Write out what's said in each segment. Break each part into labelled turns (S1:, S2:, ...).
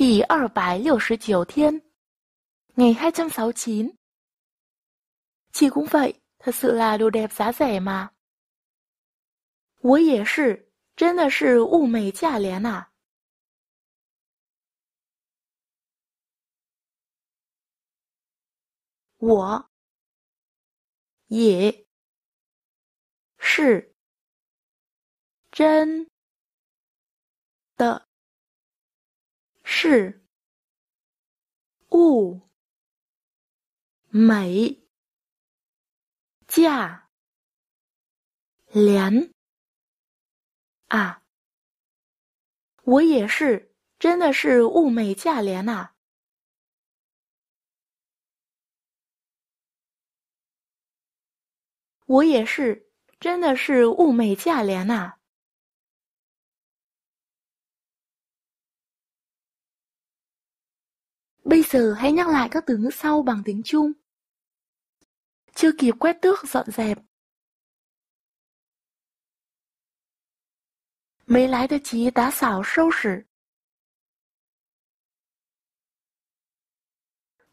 S1: 第二百六十九天，年二千六十九。也，也，也，也，也，也，也，也，也，也，我。也，是。真的。也，也，也，也，也，也，也，也，也，也，也，也，也，是物美价廉啊！我也是，真的是物美价廉呐！我也是，真的是物美价廉呐！Bây giờ hãy nhắc lại các từ ngữ sau bằng tiếng Trung. Chưa kịp quét tước dọn dẹp. Mấy lái được chí đá xảo sâu sử.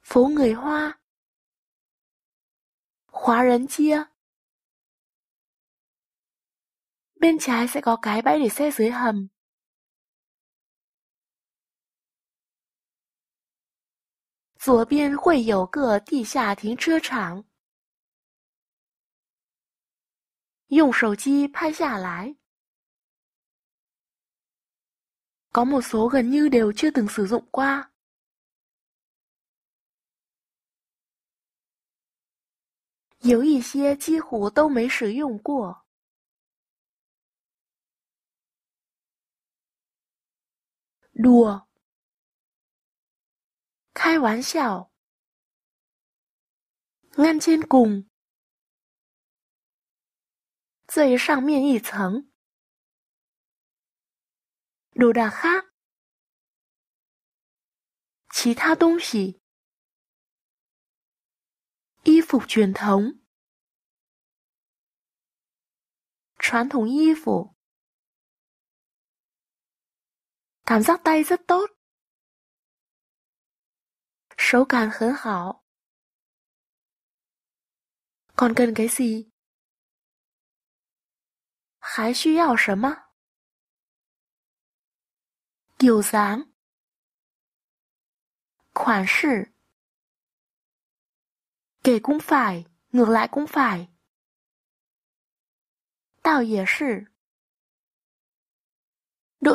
S1: Phố người Hoa Khóa rấn chia Bên trái sẽ có cái bãi để xe dưới hầm 左边会有个地下停车场，用手机拍下来。có một số gần như đều chưa từng sử dụng qua，有一些几乎都没使用过。đua。开玩笑，岸 trên cùng，最上面一层。đồ đạc khác, 其他东西，衣服 truyền thống, 传统衣服。cảm giác tay rất tốt. 手感很好。Còn cần cái gì?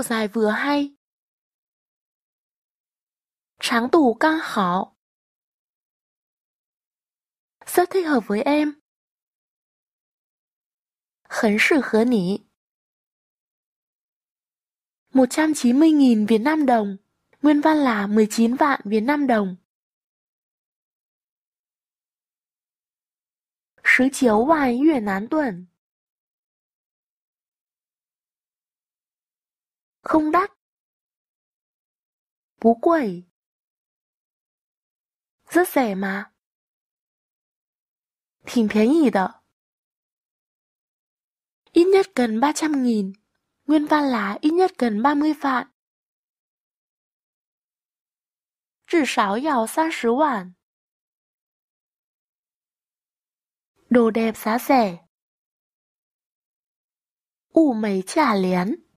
S1: dài vừa hay Sáng tù căng hảo. Rất thích hợp với em. Hấn sự hứa nỉ. 190.000 Việt Nam đồng, nguyên văn là 19 vạn Việt Nam đồng. Sứ chiếu ngoài Việt Nam tuần. Không đắt. Bú quẩy rất rẻ mà. 挺便宜的。Ít nhất cần 300 nghìn. Nguyên văn là ít nhất cần mươi vạn. 至少要30 vạn. Đồ đẹp giá rẻ. Ủ mày trả lén.